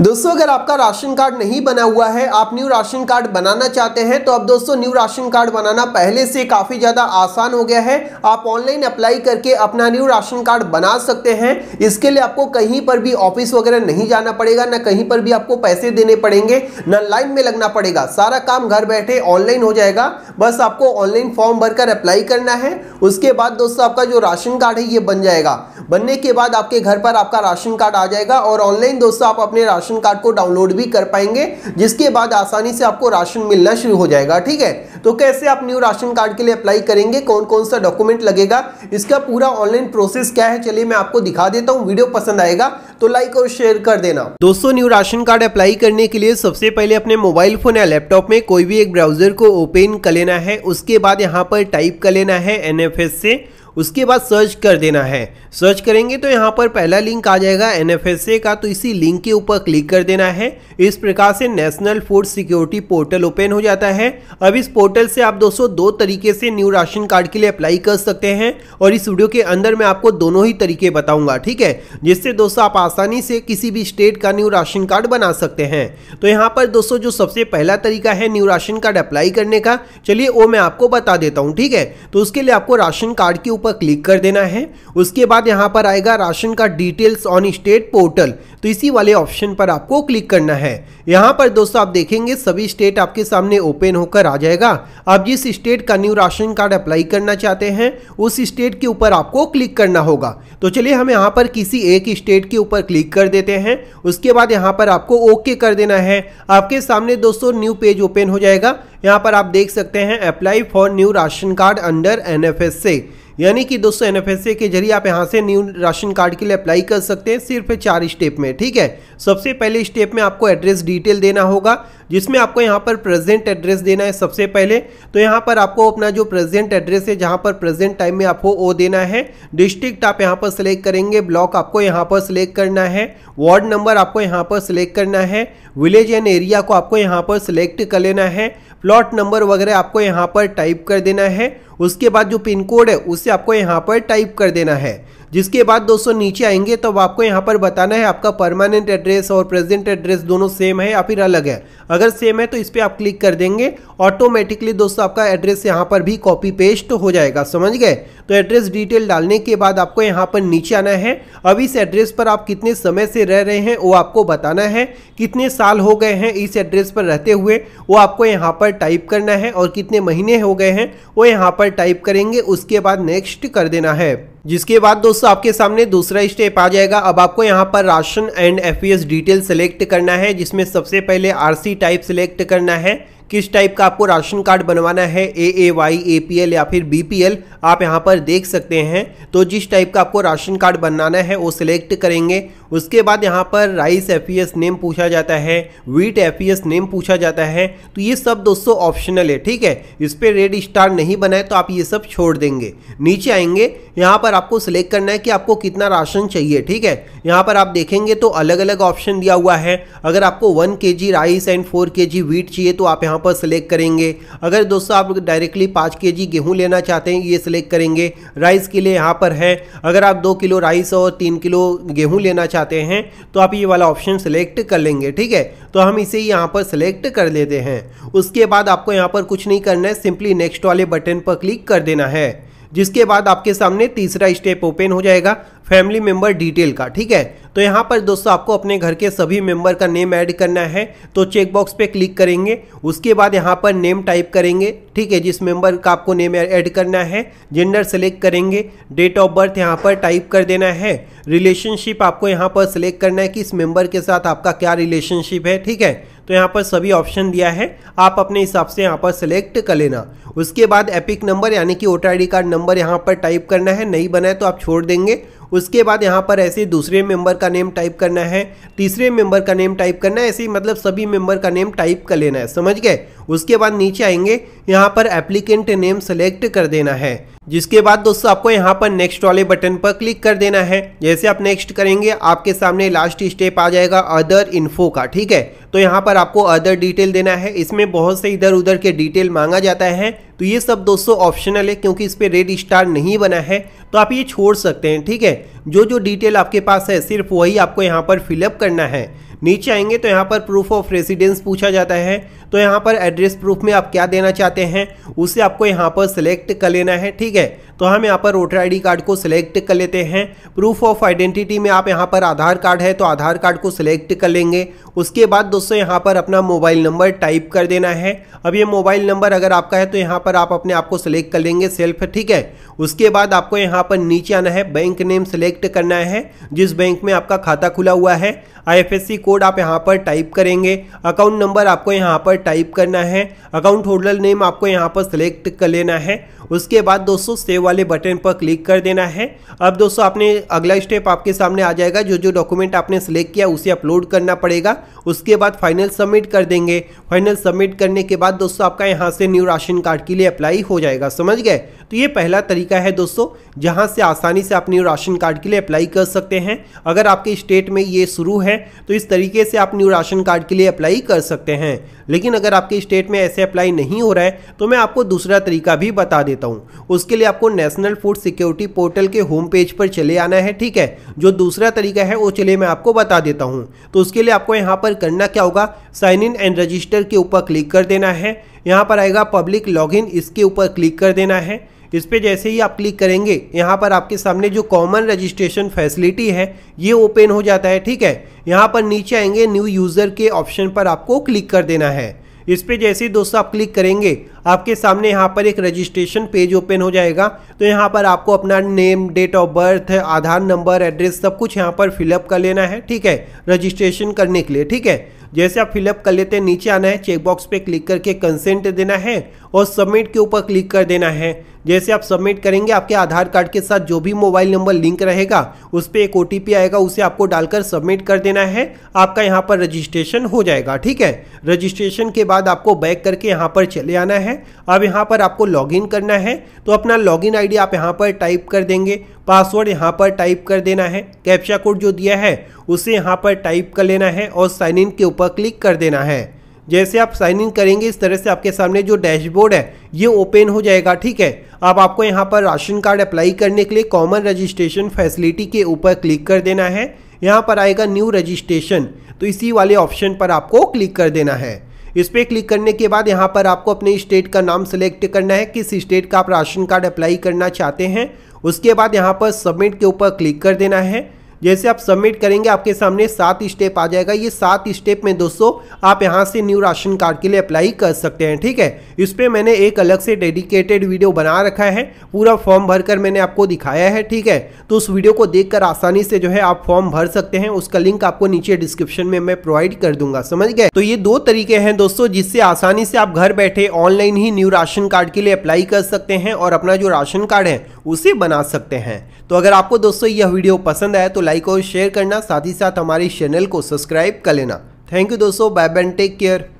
दोस्तों अगर आपका राशन कार्ड नहीं बना हुआ है आप न्यू राशन कार्ड बनाना चाहते हैं तो अब दोस्तों न्यू राशन कार्ड बनाना पहले से काफ़ी ज़्यादा आसान हो गया है आप ऑनलाइन अप्लाई करके अपना न्यू राशन कार्ड बना सकते हैं इसके लिए आपको कहीं पर भी ऑफिस वगैरह नहीं जाना पड़ेगा ना कहीं पर भी आपको पैसे देने पड़ेंगे न लाइन में लगना पड़ेगा सारा काम घर बैठे ऑनलाइन हो जाएगा बस आपको ऑनलाइन फॉर्म भरकर अप्लाई करना है उसके बाद दोस्तों आपका जो राशन कार्ड है ये बन जाएगा बनने के बाद आपके घर पर आपका राशन कार्ड आ जाएगा और ऑनलाइन दोस्तों आप अपने राशन राशन कार्ड को डाउनलोड भी कर पाएंगे जिसके बाद आसानी से आपको राशन मिलना शुरू हो जाएगा ठीक है तो कैसे आप न्यू राशन कार्ड के लिए अप्लाई करेंगे कौन कौन सा डॉक्यूमेंट लगेगा इसका पूरा ऑनलाइन प्रोसेस क्या है चलिए मैं आपको दिखा देता हूँ वीडियो पसंद आएगा तो लाइक और शेयर कर देना दोस्तों न्यू राशन कार्ड अप्लाई करने के लिए सबसे पहले अपने मोबाइल फोन या लैपटॉप में कोई भी एक ब्राउजर को ओपन कर लेना है उसके बाद यहाँ पर टाइप कर लेना है एन से उसके बाद सर्च कर देना है सर्च करेंगे तो यहाँ पर पहला लिंक आ जाएगा एन का तो इसी लिंक के ऊपर क्लिक कर देना है इस प्रकार से national food security portal open हो जाता है अब इस पोर्टल से आप दोस्तों दो तरीके से न्यू राशन कार्ड के लिए अप्लाई कर सकते हैं और इस वीडियो के अंदर मैं आपको दोनों ही तरीके बताऊंगा ठीक है जिससे दोस्तों आप आसानी से किसी भी स्टेट का न्यू राशन कार्ड बना सकते हैं तो यहाँ पर दोस्तों जो सबसे पहला तरीका है न्यू राशन कार्ड अप्लाई करने का चलिए वो मैं आपको बता देता हूँ ठीक है तो उसके लिए आपको राशन कार्ड के ऊपर ऊपर क्लिक कर देना है उसके बाद यहाँ पर आएगा राशन का डिटेल्स ऑन स्टेट पोर्टल तो इसी वाले ऑप्शन पर आपको क्लिक करना है यहाँ पर दोस्तों आप देखेंगे सभी स्टेट आपके सामने ओपन होकर आ जाएगा आप जिस स्टेट का न्यू राशन कार्ड अप्लाई करना चाहते हैं उस स्टेट के ऊपर आपको क्लिक करना होगा तो चलिए हम यहाँ पर किसी एक स्टेट के ऊपर क्लिक कर देते हैं उसके बाद यहाँ पर आपको ओके कर देना है आपके सामने दोस्तों न्यू पेज ओपन हो जाएगा यहाँ पर आप देख सकते हैं apply for new ration card under N से यानी कि दोस्तों एन के जरिए आप यहाँ से न्यू राशन कार्ड के लिए अप्लाई कर सकते हैं सिर्फ चार स्टेप में ठीक है सबसे पहले स्टेप में आपको एड्रेस डिटेल देना होगा जिसमें आपको यहाँ पर प्रेजेंट एड्रेस देना है सबसे पहले तो यहाँ पर आपको अपना जो प्रेजेंट एड्रेस है जहाँ पर प्रेजेंट टाइम में आपको वो देना है डिस्ट्रिक्ट आप यहाँ पर सिलेक्ट करेंगे ब्लॉक आपको यहाँ पर सिलेक्ट करना है वार्ड नंबर आपको यहाँ पर सिलेक्ट करना है विलेज एंड एरिया को आपको यहाँ पर सिलेक्ट कर लेना है प्लॉट नंबर वगैरह आपको यहाँ पर टाइप कर देना है उसके बाद जो पिन कोड है उसे आपको यहाँ पर टाइप कर देना है जिसके बाद दोस्तों नीचे आएंगे तो आपको यहाँ पर बताना है आपका परमानेंट एड्रेस और प्रेजेंट एड्रेस दोनों सेम है या फिर अलग है अगर सेम है तो इस पर आप क्लिक कर देंगे ऑटोमेटिकली दोस्तों आपका एड्रेस यहाँ पर भी कॉपी पेस्ट हो जाएगा समझ गए तो एड्रेस डिटेल डालने के बाद आपको यहाँ पर नीचे आना है अब इस एड्रेस पर आप कितने समय से रह रहे हैं वो आपको बताना है कितने साल हो गए हैं इस एड्रेस पर रहते हुए वो आपको यहाँ पर टाइप करना है और कितने महीने हो गए हैं वो यहाँ पर पर टाइप करेंगे उसके बाद नेक्स्ट कर देना है जिसके बाद दोस्तों आपके सामने दूसरा स्टेप आ जाएगा अब आपको यहाँ पर ration and F detail select करना है जिसमें सबसे पहले आर टाइप सेलेक्ट करना है किस टाइप का आपको राशन कार्ड बनवाना है A A Y A P L या फिर बी पी एल आप यहाँ पर देख सकते हैं तो जिस टाइप का आपको राशन कार्ड बनाना है वो सिलेक्ट करेंगे उसके बाद यहाँ पर rice F E S name पूछा जाता है wheat F E S name पूछा जाता है तो ये सब दोस्तों ऑप्शनल है ठीक है इस पर रेड स्टार नहीं बनाए तो आप ये सब छोड़ देंगे नीचे आएंगे यहाँ पर आपको सिलेक्ट करना है कि आपको कितना राशन चाहिए ठीक है यहाँ पर आप देखेंगे तो अलग अलग ऑप्शन दिया हुआ है अगर आपको वन के जी राइस एंड फोर के जी वीट चाहिए तो आप यहाँ यहाँ पर सिलेक्ट करेंगे अगर दोस्तों आप डायरेक्टली पाँच के जी गेहूँ लेना चाहते हैं ये सिलेक्ट करेंगे राइस के लिए यहाँ पर है अगर आप दो किलो राइस और तीन किलो गेहूँ लेना चाहते हैं तो आप ये वाला ऑप्शन सिलेक्ट कर लेंगे ठीक है तो हम इसे यहाँ पर सिलेक्ट कर लेते हैं उसके बाद आपको यहाँ पर कुछ नहीं करना है सिंपली नेक्स्ट वाले बटन पर क्लिक कर देना है जिसके बाद आपके सामने तीसरा स्टेप ओपन हो जाएगा फैमिली मेंबर डिटेल का ठीक है तो यहाँ पर दोस्तों आपको अपने घर के सभी मेंबर का नेम ऐड करना है तो चेकबॉक्स पे क्लिक करेंगे उसके बाद यहाँ पर नेम टाइप करेंगे ठीक है जिस मेंबर का आपको नेम ऐड करना है जेंडर सेलेक्ट करेंगे डेट ऑफ बर्थ यहाँ पर टाइप कर देना है रिलेशनशिप आपको यहाँ पर सेलेक्ट करना है कि इस मेंबर के साथ आपका क्या रिलेशनशिप है ठीक है तो यहाँ पर सभी ऑप्शन दिया है आप अपने हिसाब से यहाँ पर सेलेक्ट कर लेना उसके बाद एपिक नंबर यानी कि वोटर आई कार्ड नंबर यहाँ पर टाइप करना है नहीं बनाए तो आप छोड़ देंगे उसके बाद यहाँ पर ऐसे दूसरे मेंबर का नेम टाइप करना है तीसरे मेंबर का नेम टाइप करना है ऐसे ही मतलब सभी मेंबर का नेम टाइप कर लेना है समझ गए उसके बाद नीचे आएंगे यहाँ पर एप्लीकेंट नेम सेलेक्ट कर देना है जिसके बाद दोस्तों आपको यहाँ पर नेक्स्ट वाले बटन पर क्लिक कर देना है जैसे आप नेक्स्ट करेंगे आपके सामने लास्ट स्टेप आ जाएगा अदर इन्फो का ठीक है तो यहाँ पर आपको अदर डिटेल देना है इसमें बहुत से इधर उधर के डिटेल मांगा जाता है तो ये सब दोस्तों ऑप्शनल है क्योंकि इस पर रेड स्टार नहीं बना है तो आप ये छोड़ सकते हैं ठीक है जो जो डिटेल आपके पास है सिर्फ वही आपको यहाँ पर फिलअप करना है नीचे आएंगे तो यहाँ पर प्रूफ ऑफ रेसिडेंस पूछा जाता है तो यहाँ पर एड्रेस प्रूफ में आप क्या देना चाहते हैं उसे आपको यहाँ पर सेलेक्ट कर लेना है ठीक है तो हम यहाँ पर वोटर आई कार्ड को सिलेक्ट कर लेते हैं प्रूफ ऑफ आइडेंटिटी में आप यहाँ पर आधार कार्ड है तो आधार कार्ड को सिलेक्ट कर लेंगे उसके बाद दोस्तों यहाँ पर अपना मोबाइल नंबर टाइप कर देना है अब ये मोबाइल नंबर अगर आपका है तो यहाँ पर आप अपने आप को सिलेक्ट कर लेंगे सेल्फ ठीक है उसके बाद आपको यहाँ पर नीचे आना है बैंक नेम सेलेक्ट करना है जिस बैंक में आपका खाता खुला हुआ है आईएफएससी कोड आप यहाँ पर टाइप करेंगे अकाउंट नंबर आपको यहाँ पर टाइप करना है अकाउंट होल्डर नेम आपको यहाँ पर सिलेक्ट कर लेना है उसके बाद दोस्तों सेव वाले बटन पर क्लिक कर देना है अब दोस्तों आपने अगला स्टेप आपके सामने आ जाएगा जो जो डॉक्यूमेंट आपने सेलेक्ट किया उसे अपलोड करना पड़ेगा उसके बाद फाइनल सबमिट कर देंगे फाइनल सबमिट करने के बाद दोस्तों आपका यहाँ से न्यू राशन कार्ड के लिए अप्लाई हो जाएगा समझ गए तो ये पहला तरीका है दोस्तों जहाँ से आसानी से आप न्यू राशन कार्ड के लिए अप्लाई कर सकते हैं अगर आपके स्टेट में ये शुरू है तो इस तरीके से आप न्यू राशन कार्ड के लिए अप्लाई कर सकते हैं लेकिन अगर आपके स्टेट में ऐसे अप्लाई नहीं हो रहा है तो मैं आपको दूसरा तरीका भी बता देता हूँ उसके लिए आपको नेशनल फूड सिक्योरिटी पोर्टल के होम पेज पर चले आना है ठीक है जो दूसरा तरीका है वो चलिए मैं आपको बता देता हूँ तो उसके लिए आपको यहाँ पर करना क्या होगा साइन इन एंड रजिस्टर के ऊपर क्लिक कर देना है यहाँ पर आएगा पब्लिक लॉगिन इसके ऊपर क्लिक कर देना है इस पर जैसे ही आप क्लिक करेंगे यहाँ पर आपके सामने जो कॉमन रजिस्ट्रेशन फैसिलिटी है ये ओपन हो जाता है ठीक है यहाँ पर नीचे आएंगे न्यू यूज़र के ऑप्शन पर आपको क्लिक कर देना है इस पर जैसे ही दोस्तों आप क्लिक करेंगे आपके सामने यहाँ पर एक रजिस्ट्रेशन पेज ओपन हो जाएगा तो यहाँ पर आपको अपना name date of birth Aadhaar number address सब कुछ यहाँ पर फिलअप कर लेना है ठीक है रजिस्ट्रेशन करने के लिए ठीक है जैसे आप फिलअप कर लेते हैं नीचे आना है चेकबॉक्स पे क्लिक करके कंसेंट देना है और सबमिट के ऊपर क्लिक कर देना है जैसे आप सबमिट करेंगे आपके आधार कार्ड के साथ जो भी मोबाइल नंबर लिंक रहेगा उस पर एक ओ आएगा उसे आपको डालकर सबमिट कर देना है आपका यहाँ पर रजिस्ट्रेशन हो जाएगा ठीक है रजिस्ट्रेशन के बाद आपको बैक करके यहाँ पर चले आना है अब यहाँ पर आपको लॉगिन करना है तो अपना लॉगिन आईडी आप यहाँ पर टाइप कर देंगे पासवर्ड यहाँ पर टाइप कर देना है कैप्चा कोड जो दिया है उसे यहाँ पर टाइप कर लेना है और साइन इन के ऊपर क्लिक कर देना है जैसे आप साइन इन करेंगे इस तरह से आपके सामने जो डैशबोर्ड है ये ओपन हो जाएगा ठीक है अब आपको यहाँ पर राशन कार्ड अप्लाई करने के लिए कॉमन रजिस्ट्रेशन फैसिलिटी के ऊपर क्लिक कर देना है यहाँ पर आएगा न्यू रजिस्ट्रेशन तो इसी वाले ऑप्शन पर आपको क्लिक कर देना है इस पर क्लिक करने के बाद यहाँ पर आपको अपने स्टेट का नाम सेलेक्ट करना है किस स्टेट का आप राशन कार्ड अप्लाई करना चाहते हैं उसके बाद यहाँ पर सबमिट के ऊपर क्लिक कर देना है जैसे आप सबमिट करेंगे आपके सामने सात स्टेप आ जाएगा ये सात स्टेप में दोस्तों आप यहाँ से न्यू राशन कार्ड के लिए अप्लाई कर सकते हैं ठीक है इस पर मैंने एक अलग से डेडिकेटेड वीडियो बना रखा है पूरा फॉर्म भरकर मैंने आपको दिखाया है ठीक है तो उस वीडियो को देखकर आसानी से जो है आप फॉर्म भर सकते हैं उसका लिंक आपको नीचे डिस्क्रिप्शन में मैं प्रोवाइड कर दूंगा समझ गए तो ये दो तरीके हैं दोस्तों जिससे आसानी से आप घर बैठे ऑनलाइन ही न्यू राशन कार्ड के लिए अप्लाई कर सकते हैं और अपना जो राशन कार्ड है उसे बना सकते हैं तो अगर आपको दोस्तों यह वीडियो पसंद आया तो लाइक लाइक और शेयर करना साथ ही साथ हमारे चैनल को सब्सक्राइब कर लेना थैंक यू दोस्तों बाय बाय टेक केयर